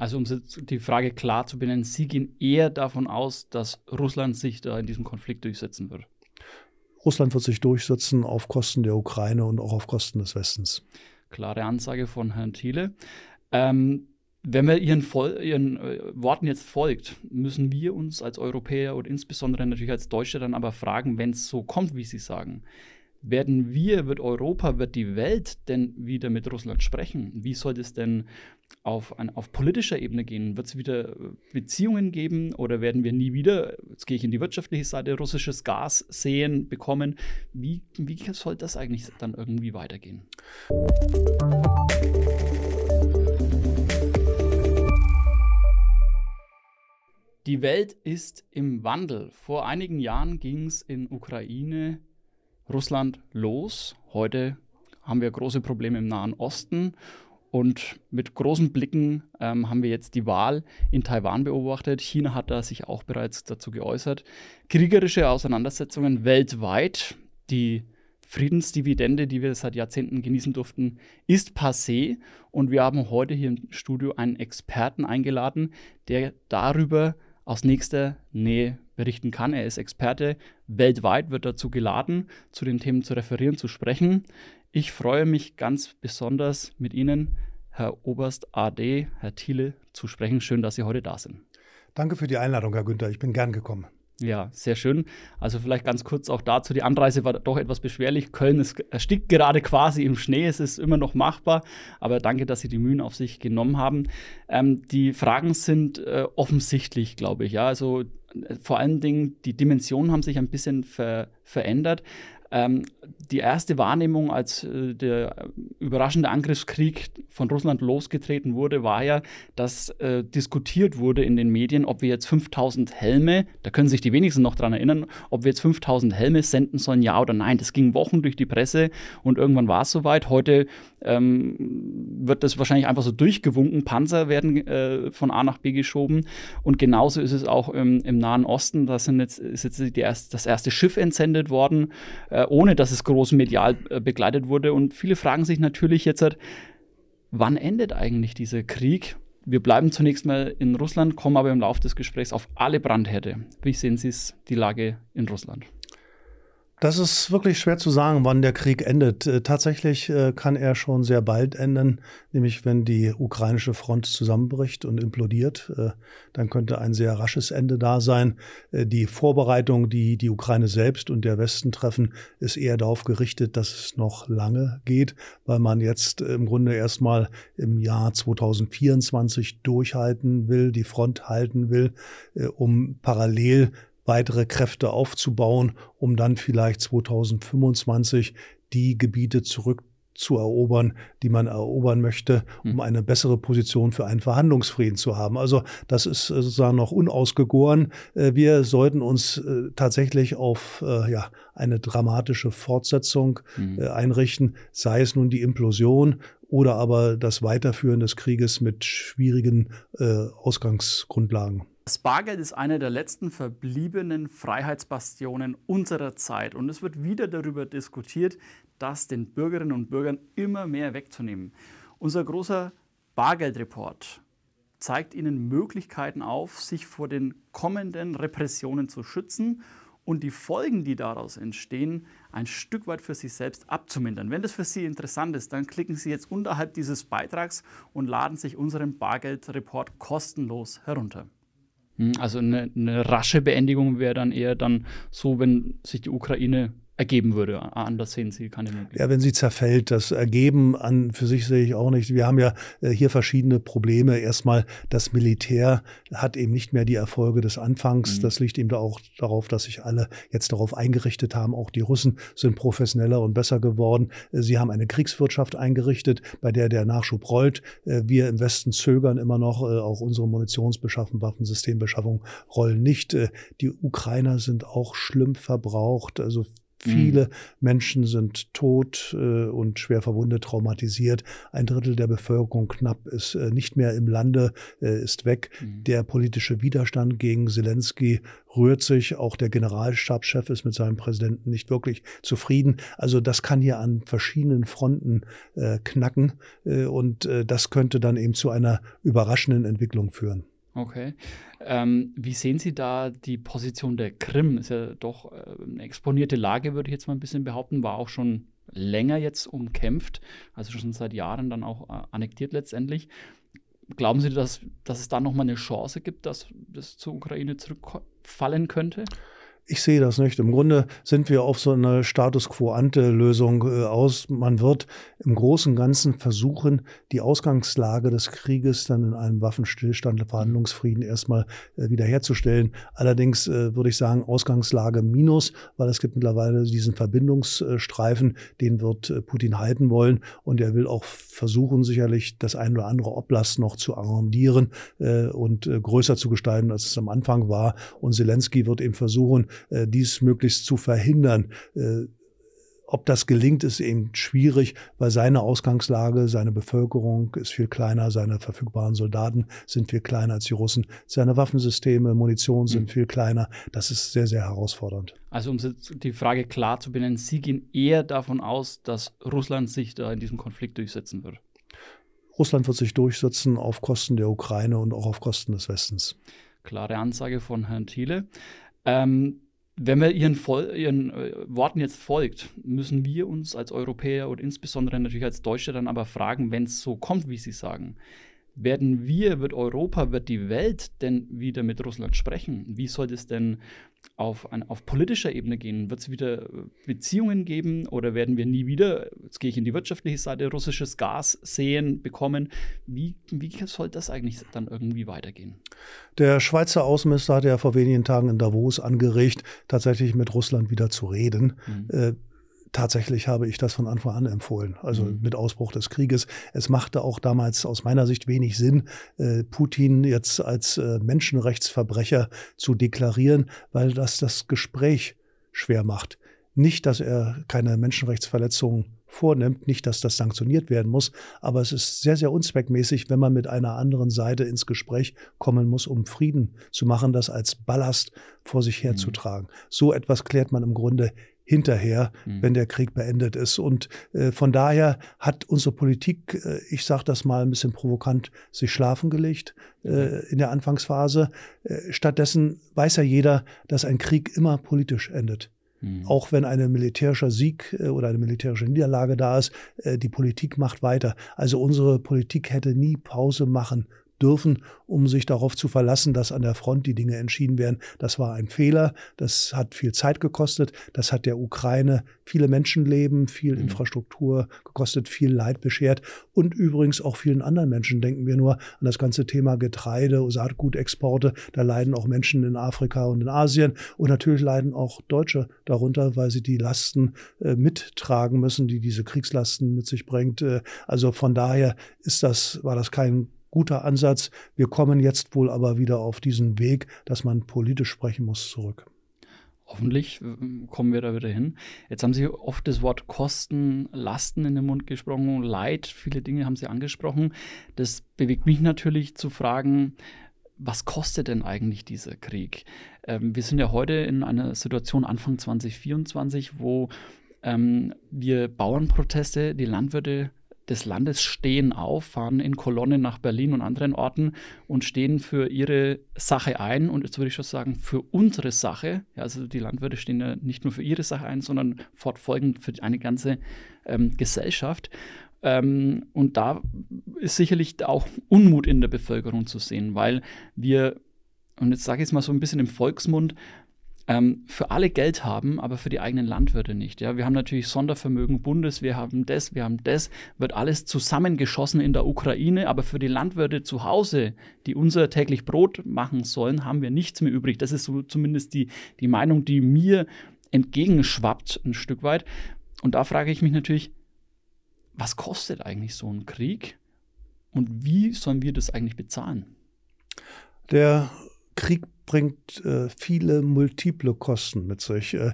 Also um die Frage klar zu benennen, Sie gehen eher davon aus, dass Russland sich da in diesem Konflikt durchsetzen wird. Russland wird sich durchsetzen auf Kosten der Ukraine und auch auf Kosten des Westens. Klare Ansage von Herrn Thiele. Ähm, wenn man ihren, ihren äh, Worten jetzt folgt, müssen wir uns als Europäer und insbesondere natürlich als Deutsche dann aber fragen, wenn es so kommt, wie Sie sagen, werden wir, wird Europa, wird die Welt denn wieder mit Russland sprechen? Wie soll das denn auf, an, auf politischer Ebene gehen? Wird es wieder äh, Beziehungen geben oder werden wir nie wieder, jetzt gehe ich in die wirtschaftliche Seite, russisches Gas sehen, bekommen? Wie, wie soll das eigentlich dann irgendwie weitergehen? Die Welt ist im Wandel. Vor einigen Jahren ging es in Ukraine, Russland los. Heute haben wir große Probleme im Nahen Osten und mit großen Blicken ähm, haben wir jetzt die Wahl in Taiwan beobachtet. China hat da sich auch bereits dazu geäußert. Kriegerische Auseinandersetzungen weltweit, die Friedensdividende, die wir seit Jahrzehnten genießen durften, ist passé. Und wir haben heute hier im Studio einen Experten eingeladen, der darüber aus nächster Nähe berichten kann. Er ist Experte. Weltweit wird dazu geladen, zu den Themen zu referieren, zu sprechen. Ich freue mich ganz besonders mit Ihnen, Herr Oberst AD, Herr Thiele, zu sprechen. Schön, dass Sie heute da sind. Danke für die Einladung, Herr Günther. Ich bin gern gekommen. Ja, sehr schön. Also vielleicht ganz kurz auch dazu. Die Anreise war doch etwas beschwerlich. Köln ist, erstickt äh, gerade quasi im Schnee. Es ist immer noch machbar. Aber danke, dass Sie die Mühen auf sich genommen haben. Ähm, die Fragen sind äh, offensichtlich, glaube ich. Ja, also äh, vor allen Dingen die Dimensionen haben sich ein bisschen ver verändert. Ähm, die erste Wahrnehmung, als äh, der überraschende Angriffskrieg von Russland losgetreten wurde, war ja, dass äh, diskutiert wurde in den Medien, ob wir jetzt 5000 Helme, da können sich die wenigsten noch dran erinnern, ob wir jetzt 5000 Helme senden sollen, ja oder nein. Das ging Wochen durch die Presse und irgendwann war es soweit. Heute ähm, wird das wahrscheinlich einfach so durchgewunken. Panzer werden äh, von A nach B geschoben und genauso ist es auch im, im Nahen Osten. Da sind jetzt, ist jetzt erst, das erste Schiff entsendet worden. Äh, äh, ohne dass es groß medial äh, begleitet wurde. Und viele fragen sich natürlich jetzt, halt, wann endet eigentlich dieser Krieg? Wir bleiben zunächst mal in Russland, kommen aber im Laufe des Gesprächs auf alle Brandherde. Wie sehen Sie es, die Lage in Russland? Das ist wirklich schwer zu sagen, wann der Krieg endet. Äh, tatsächlich äh, kann er schon sehr bald enden, nämlich wenn die ukrainische Front zusammenbricht und implodiert. Äh, dann könnte ein sehr rasches Ende da sein. Die Vorbereitung, die die Ukraine selbst und der Westen treffen, ist eher darauf gerichtet, dass es noch lange geht, weil man jetzt im Grunde erstmal im Jahr 2024 durchhalten will, die Front halten will, um parallel weitere Kräfte aufzubauen, um dann vielleicht 2025 die Gebiete zurück zu erobern, die man erobern möchte, um hm. eine bessere Position für einen Verhandlungsfrieden zu haben. Also das ist äh, sozusagen noch unausgegoren. Äh, wir sollten uns äh, tatsächlich auf ja, eine dramatische Fortsetzung mhm. einrichten, sei es nun die Implosion oder aber das Weiterführen des Krieges mit schwierigen Ausgangsgrundlagen. Das Bargeld ist eine der letzten verbliebenen Freiheitsbastionen unserer Zeit und es wird wieder darüber diskutiert, das den Bürgerinnen und Bürgern immer mehr wegzunehmen. Unser großer Bargeldreport zeigt ihnen Möglichkeiten auf, sich vor den kommenden Repressionen zu schützen und die Folgen, die daraus entstehen, ein Stück weit für sich selbst abzumindern. Wenn das für Sie interessant ist, dann klicken Sie jetzt unterhalb dieses Beitrags und laden sich unseren Bargeldreport kostenlos herunter. Hm, also eine, eine rasche Beendigung wäre dann eher dann so, wenn sich die Ukraine ergeben würde. Anders sehen Sie keine Möglichkeit. Ja, wenn sie zerfällt, das Ergeben an für sich sehe ich auch nicht. Wir haben ja äh, hier verschiedene Probleme. Erstmal, das Militär hat eben nicht mehr die Erfolge des Anfangs. Mhm. Das liegt eben da auch darauf, dass sich alle jetzt darauf eingerichtet haben. Auch die Russen sind professioneller und besser geworden. Äh, sie haben eine Kriegswirtschaft eingerichtet, bei der der Nachschub rollt. Äh, wir im Westen zögern immer noch. Äh, auch unsere Munitionsbeschaffung, Waffensystembeschaffung rollen nicht. Die Ukrainer sind auch schlimm verbraucht. Also hm. Viele Menschen sind tot äh, und schwer verwundet, traumatisiert. Ein Drittel der Bevölkerung knapp ist äh, nicht mehr im Lande, äh, ist weg. Mhm. Der politische Widerstand gegen Zelensky rührt sich. Auch der Generalstabschef ist mit seinem Präsidenten nicht wirklich zufrieden. Also das kann hier an verschiedenen Fronten äh, knacken äh, und äh, das könnte dann eben zu einer überraschenden Entwicklung führen. Okay. Ähm, wie sehen Sie da die Position der Krim? Ist ja doch äh, eine exponierte Lage, würde ich jetzt mal ein bisschen behaupten, war auch schon länger jetzt umkämpft, also schon seit Jahren dann auch äh, annektiert letztendlich. Glauben Sie, dass, dass es da nochmal eine Chance gibt, dass das zur Ukraine zurückfallen könnte? Ich sehe das nicht. Im Grunde sind wir auf so eine Status quo ante Lösung äh, aus. Man wird im Großen und Ganzen versuchen, die Ausgangslage des Krieges dann in einem Waffenstillstand, Verhandlungsfrieden erstmal äh, wiederherzustellen. Allerdings äh, würde ich sagen, Ausgangslage minus, weil es gibt mittlerweile diesen Verbindungsstreifen, den wird Putin halten wollen und er will auch versuchen, sicherlich das ein oder andere Oblast noch zu arrondieren und größer zu gestalten, als es am Anfang war. Und Zelensky wird eben versuchen, äh, dies möglichst zu verhindern. Äh, ob das gelingt, ist eben schwierig, weil seine Ausgangslage, seine Bevölkerung ist viel kleiner, seine verfügbaren Soldaten sind viel kleiner als die Russen, seine Waffensysteme, Munition sind mhm. viel kleiner. Das ist sehr, sehr herausfordernd. Also um die Frage klar zu benennen, Sie gehen eher davon aus, dass Russland sich da in diesem Konflikt durchsetzen wird. Russland wird sich durchsetzen auf Kosten der Ukraine und auch auf Kosten des Westens. Klare Ansage von Herrn Thiele. Ähm, wenn man ihren, ihren äh, Worten jetzt folgt, müssen wir uns als Europäer und insbesondere natürlich als Deutsche dann aber fragen, wenn es so kommt, wie sie sagen, werden wir, wird Europa, wird die Welt denn wieder mit Russland sprechen? Wie soll es denn auf, an, auf politischer Ebene gehen? Wird es wieder äh, Beziehungen geben oder werden wir nie wieder, jetzt gehe ich in die wirtschaftliche Seite, russisches Gas sehen, bekommen? Wie, wie soll das eigentlich dann irgendwie weitergehen? Der Schweizer Außenminister hat ja vor wenigen Tagen in Davos angeregt, tatsächlich mit Russland wieder zu reden. Mhm. Äh, tatsächlich habe ich das von Anfang an empfohlen, also mhm. mit Ausbruch des Krieges. Es machte auch damals aus meiner Sicht wenig Sinn, äh, Putin jetzt als äh, Menschenrechtsverbrecher zu deklarieren, weil das das Gespräch schwer macht. Nicht, dass er keine Menschenrechtsverletzungen vornimmt, nicht, dass das sanktioniert werden muss, aber es ist sehr, sehr unzweckmäßig, wenn man mit einer anderen Seite ins Gespräch kommen muss, um Frieden zu machen, das als Ballast vor sich mhm. herzutragen. Mhm. So etwas klärt man im Grunde hinterher, mhm. wenn der Krieg beendet ist. Und äh, von daher hat unsere Politik, äh, ich sage das mal ein bisschen provokant, sich schlafen gelegt äh, in der Anfangsphase. Äh, stattdessen weiß ja jeder, dass ein Krieg immer politisch endet. Mhm. Auch wenn ein militärischer Sieg äh, oder eine militärische Niederlage da ist, äh, die Politik macht weiter. Also unsere Politik hätte nie Pause machen dürfen, um sich darauf zu verlassen, dass an der Front die Dinge entschieden werden. Das war ein Fehler. Das hat viel Zeit gekostet. Das hat der Ukraine viele Menschenleben, viel mhm. Infrastruktur gekostet, viel Leid beschert und übrigens auch vielen anderen Menschen. Denken wir nur an das ganze Thema Getreide, Saatgutexporte. Da leiden auch Menschen in Afrika und in Asien. Und natürlich leiden auch Deutsche darunter, weil sie die Lasten äh, mittragen müssen, die diese Kriegslasten mit sich bringt. Äh, also von daher ist das, war das kein guter Ansatz. Wir kommen jetzt wohl aber wieder auf diesen Weg, dass man politisch sprechen muss, zurück. Hoffentlich äh, kommen wir da wieder hin. Jetzt haben Sie oft das Wort Kosten, Lasten in den Mund gesprochen, Leid, viele Dinge haben Sie angesprochen. Das bewegt mich natürlich zu fragen, was kostet denn eigentlich dieser Krieg? Ähm, wir sind ja heute in einer Situation Anfang 2024, wo ähm, wir Bauernproteste, die Landwirte des Landes stehen auf, fahren in Kolonnen nach Berlin und anderen Orten und stehen für ihre Sache ein. Und jetzt würde ich schon sagen, für unsere Sache. Ja, also die Landwirte stehen ja nicht nur für ihre Sache ein, sondern fortfolgend für eine ganze ähm, Gesellschaft. Ähm, und da ist sicherlich auch Unmut in der Bevölkerung zu sehen, weil wir, und jetzt sage ich es mal so ein bisschen im Volksmund, ähm, für alle Geld haben, aber für die eigenen Landwirte nicht. Ja? Wir haben natürlich Sondervermögen Bundes, wir haben das, wir haben das, wird alles zusammengeschossen in der Ukraine, aber für die Landwirte zu Hause, die unser täglich Brot machen sollen, haben wir nichts mehr übrig. Das ist so zumindest die, die Meinung, die mir entgegenschwappt ein Stück weit. Und da frage ich mich natürlich, was kostet eigentlich so ein Krieg und wie sollen wir das eigentlich bezahlen? Der Krieg bringt äh, viele multiple Kosten mit sich, äh,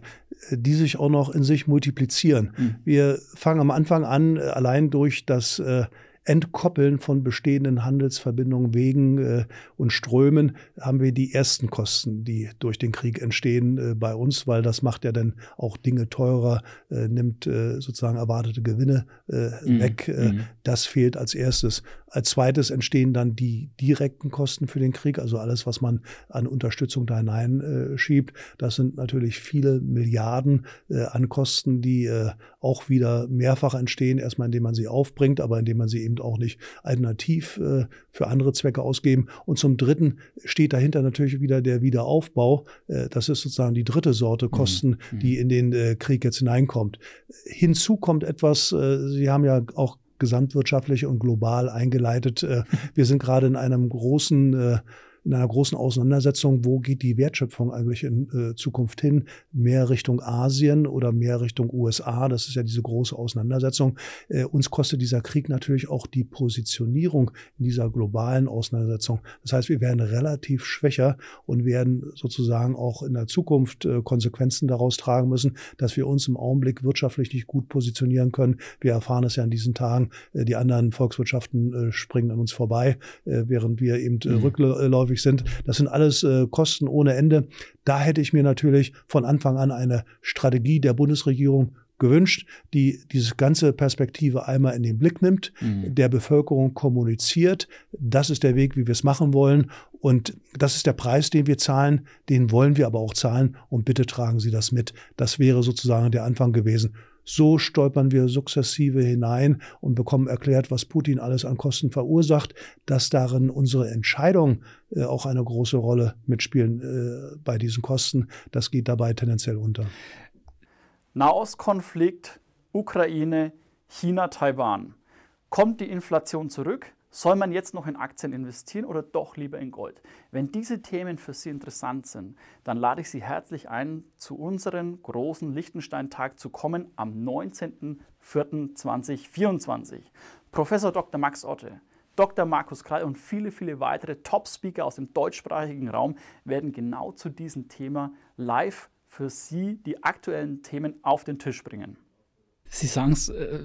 die sich auch noch in sich multiplizieren. Mhm. Wir fangen am Anfang an, äh, allein durch das äh, Entkoppeln von bestehenden Handelsverbindungen, Wegen äh, und Strömen haben wir die ersten Kosten, die durch den Krieg entstehen äh, bei uns, weil das macht ja dann auch Dinge teurer, äh, nimmt äh, sozusagen erwartete Gewinne äh, mhm. weg. Äh, mhm. Das fehlt als erstes. Als zweites entstehen dann die direkten Kosten für den Krieg, also alles, was man an Unterstützung da hineinschiebt. das sind natürlich viele Milliarden an Kosten, die auch wieder mehrfach entstehen, erstmal indem man sie aufbringt, aber indem man sie eben auch nicht alternativ äh, für andere Zwecke ausgeben. Und zum Dritten steht dahinter natürlich wieder der Wiederaufbau. Äh, das ist sozusagen die dritte Sorte mhm. Kosten, mhm. die in den äh, Krieg jetzt hineinkommt. Hinzu kommt etwas, äh, Sie haben ja auch gesamtwirtschaftlich und global eingeleitet. Äh, wir sind gerade in einem großen äh, in einer großen Auseinandersetzung, wo geht die Wertschöpfung eigentlich in äh, Zukunft hin? Mehr Richtung Asien oder mehr Richtung USA? Das ist ja diese große Auseinandersetzung. Äh, uns kostet dieser Krieg natürlich auch die Positionierung in dieser globalen Auseinandersetzung. Das heißt, wir werden relativ schwächer und werden sozusagen auch in der Zukunft äh, Konsequenzen daraus tragen müssen, dass wir uns im Augenblick wirtschaftlich nicht gut positionieren können. Wir erfahren es ja in diesen Tagen, äh, die anderen Volkswirtschaften äh, springen an uns vorbei, äh, während wir eben mhm. rückläufig möglich sind. Das sind alles äh, Kosten ohne Ende. Da hätte ich mir natürlich von Anfang an eine Strategie der Bundesregierung gewünscht, die diese ganze Perspektive einmal in den Blick nimmt, mhm. der Bevölkerung kommuniziert. Das ist der Weg, wie wir es machen wollen. Und das ist der Preis, den wir zahlen. Den wollen wir aber auch zahlen. Und bitte tragen Sie das mit. Das wäre sozusagen der Anfang gewesen. So stolpern wir sukzessive hinein und bekommen erklärt, was Putin alles an Kosten verursacht, dass darin unsere Entscheidung äh, auch eine große Rolle mitspielen äh, bei diesen Kosten. Das geht dabei tendenziell unter. Nahostkonflikt, Ukraine, China, Taiwan. Kommt die Inflation zurück? Soll man jetzt noch in Aktien investieren oder doch lieber in Gold? Wenn diese Themen für Sie interessant sind, dann lade ich Sie herzlich ein, zu unserem großen lichtenstein tag zu kommen am 19.04.2024. Professor Dr. Max Otte, Dr. Markus Krall und viele, viele weitere Top-Speaker aus dem deutschsprachigen Raum werden genau zu diesem Thema live für Sie die aktuellen Themen auf den Tisch bringen. Sie sagen es, äh,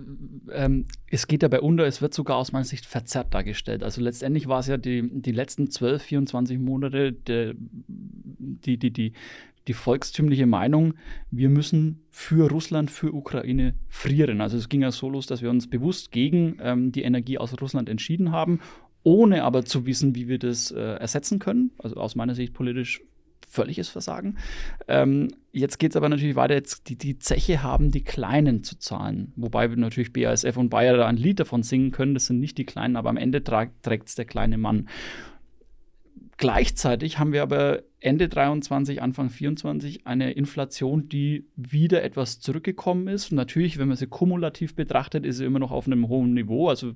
ähm, es geht dabei unter, es wird sogar aus meiner Sicht verzerrt dargestellt. Also letztendlich war es ja die, die letzten 12, 24 Monate der, die, die, die, die volkstümliche Meinung, wir müssen für Russland, für Ukraine frieren. Also es ging ja so los, dass wir uns bewusst gegen ähm, die Energie aus Russland entschieden haben, ohne aber zu wissen, wie wir das äh, ersetzen können. Also aus meiner Sicht politisch völliges Versagen. Ähm, jetzt geht es aber natürlich weiter. Jetzt, die, die Zeche haben die Kleinen zu zahlen. Wobei wir natürlich BASF und Bayer da ein Lied davon singen können. Das sind nicht die Kleinen, aber am Ende trägt es der kleine Mann. Gleichzeitig haben wir aber Ende 23, Anfang 24 eine Inflation, die wieder etwas zurückgekommen ist. Natürlich, wenn man sie kumulativ betrachtet, ist sie immer noch auf einem hohen Niveau. Also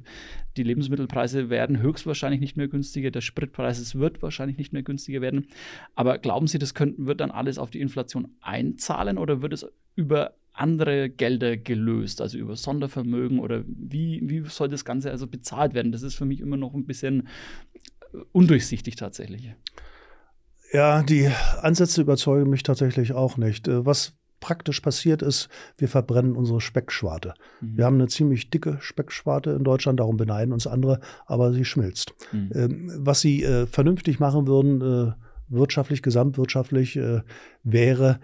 die Lebensmittelpreise werden höchstwahrscheinlich nicht mehr günstiger, der Spritpreis wird wahrscheinlich nicht mehr günstiger werden. Aber glauben Sie, das könnten, wird dann alles auf die Inflation einzahlen oder wird es über andere Gelder gelöst, also über Sondervermögen oder wie, wie soll das Ganze also bezahlt werden? Das ist für mich immer noch ein bisschen undurchsichtig tatsächlich. Ja, die Ansätze überzeugen mich tatsächlich auch nicht. Äh, was praktisch passiert ist, wir verbrennen unsere Speckschwarte. Mhm. Wir haben eine ziemlich dicke Speckschwarte in Deutschland, darum beneiden uns andere, aber sie schmilzt. Mhm. Ähm, was sie äh, vernünftig machen würden, äh, wirtschaftlich, gesamtwirtschaftlich, wäre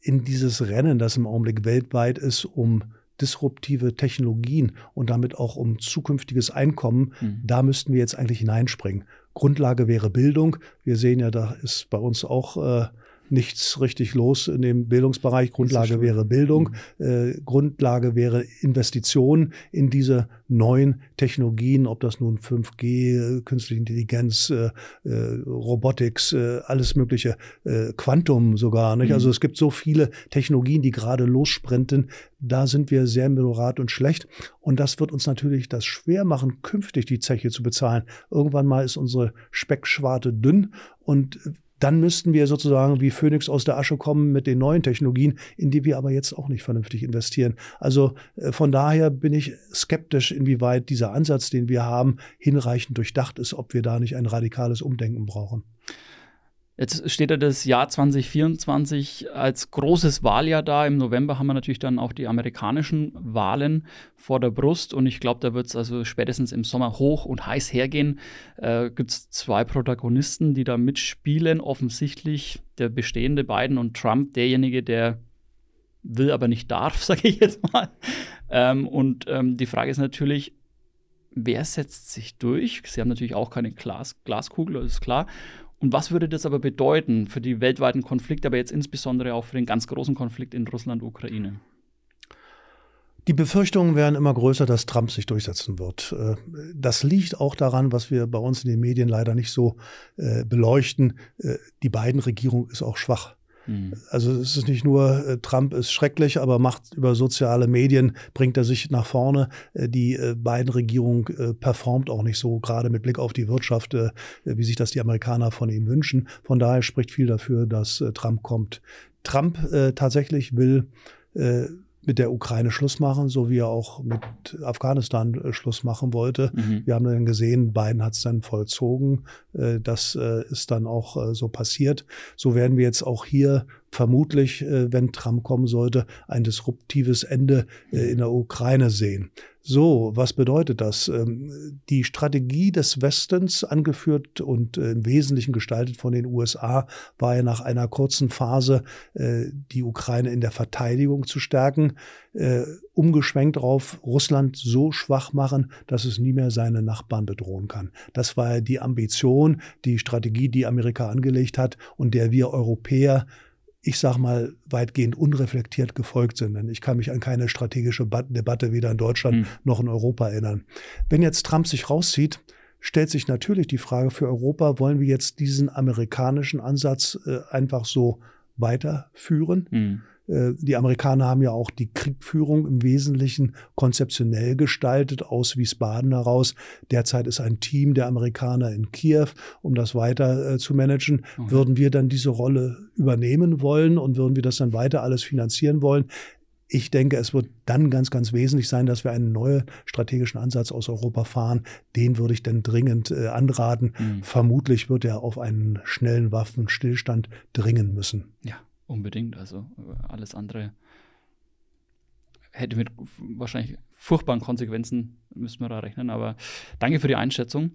in dieses Rennen, das im Augenblick weltweit ist, um disruptive Technologien und damit auch um zukünftiges Einkommen, mhm. da müssten wir jetzt eigentlich hineinspringen. Grundlage wäre Bildung. Wir sehen ja, da ist bei uns auch äh, nichts richtig los in dem Bildungsbereich. Grundlage wäre Bildung, mhm. äh, Grundlage wäre Investition in diese neuen Technologien, ob das nun 5G, künstliche Intelligenz, äh, äh, Robotics, äh, alles mögliche, äh, Quantum sogar. Nicht? Mhm. Also es gibt so viele Technologien, die gerade lossprinten. Da sind wir sehr moderat und schlecht. Und das wird uns natürlich das schwer machen, künftig die Zeche zu bezahlen. Irgendwann mal ist unsere Speckschwarte dünn und dann müssten wir sozusagen wie Phoenix aus der Asche kommen mit den neuen Technologien, in die wir aber jetzt auch nicht vernünftig investieren. Also äh, von daher bin ich skeptisch, inwieweit dieser Ansatz, den wir haben, hinreichend durchdacht ist, ob wir da nicht ein radikales Umdenken brauchen. Jetzt steht ja das Jahr 2024 als großes Wahljahr da. Im November haben wir natürlich dann auch die amerikanischen Wahlen vor der Brust. Und ich glaube, da wird es also spätestens im Sommer hoch und heiß hergehen. Äh, Gibt es zwei Protagonisten, die da mitspielen. Offensichtlich der bestehende Biden und Trump, derjenige, der will, aber nicht darf, sage ich jetzt mal. Ähm, und ähm, die Frage ist natürlich, wer setzt sich durch? Sie haben natürlich auch keine Glas Glaskugel, das ist klar. Und was würde das aber bedeuten für die weltweiten Konflikte, aber jetzt insbesondere auch für den ganz großen Konflikt in Russland-Ukraine? Die Befürchtungen werden immer größer, dass Trump sich durchsetzen wird. Äh, das liegt auch daran, was wir bei uns in den Medien leider nicht so äh, beleuchten. Äh, die Biden-Regierung ist auch schwach. Mhm. Also es ist nicht nur, äh, Trump ist schrecklich, aber macht über soziale Medien, bringt er sich nach vorne. Äh, die äh, beiden Regierungen performt auch nicht so, gerade mit Blick auf die Wirtschaft, wie sich das die Amerikaner von ihm wünschen. Von daher spricht viel dafür, dass Trump kommt. Trump tatsächlich will mit der Ukraine Schluss machen, so wie er auch mit Afghanistan äh, Schluss machen wollte. Mhm. Wir haben dann gesehen, Biden hat äh, äh, es dann vollzogen. Das ist dann auch so passiert. So werden wir jetzt auch hier vermutlich, äh, wenn Trump kommen sollte, ein disruptives Ende äh, in der Ukraine sehen. So, was bedeutet das? Ähm, die Strategie des Westens, angeführt und äh, im Wesentlichen gestaltet von den USA, war ja nach einer kurzen Phase, die Ukraine in der Verteidigung zu stärken, umgeschwenkt darauf, Russland so schwach machen, dass es nie mehr seine Nachbarn bedrohen kann. Das war ja die Ambition, die Strategie, die Amerika angelegt hat und der wir Europäer ich sag mal, weitgehend unreflektiert gefolgt sind. Denn ich kann mich an keine strategische Debatte weder in Deutschland mhm. noch in Europa erinnern. Wenn jetzt Trump sich rauszieht, stellt sich natürlich die Frage für Europa, wollen wir jetzt diesen amerikanischen Ansatz äh, einfach so weiterführen? Mhm. Äh, die Amerikaner haben ja auch die Kriegführung im Wesentlichen konzeptionell gestaltet aus Wiesbaden heraus. Derzeit ist ein Team der Amerikaner in Kiew, um das weiter äh, zu managen. Okay. Mhm. Würden wir dann diese Rolle übernehmen wollen und würden wir das dann weiter alles finanzieren wollen? Ich denke, es wird dann ganz, ganz wesentlich sein, dass wir einen neuen strategischen Ansatz aus Europa fahren. Den würde ich dann dringend äh, anraten. Mhm. Vermutlich wird er auf einen schnellen Waffenstillstand dringen müssen. Ja. Unbedingt, also äh, alles andere hätte mit wahrscheinlich furchtbaren Konsequenzen, müssen wir da rechnen. Aber danke für die Einschätzung.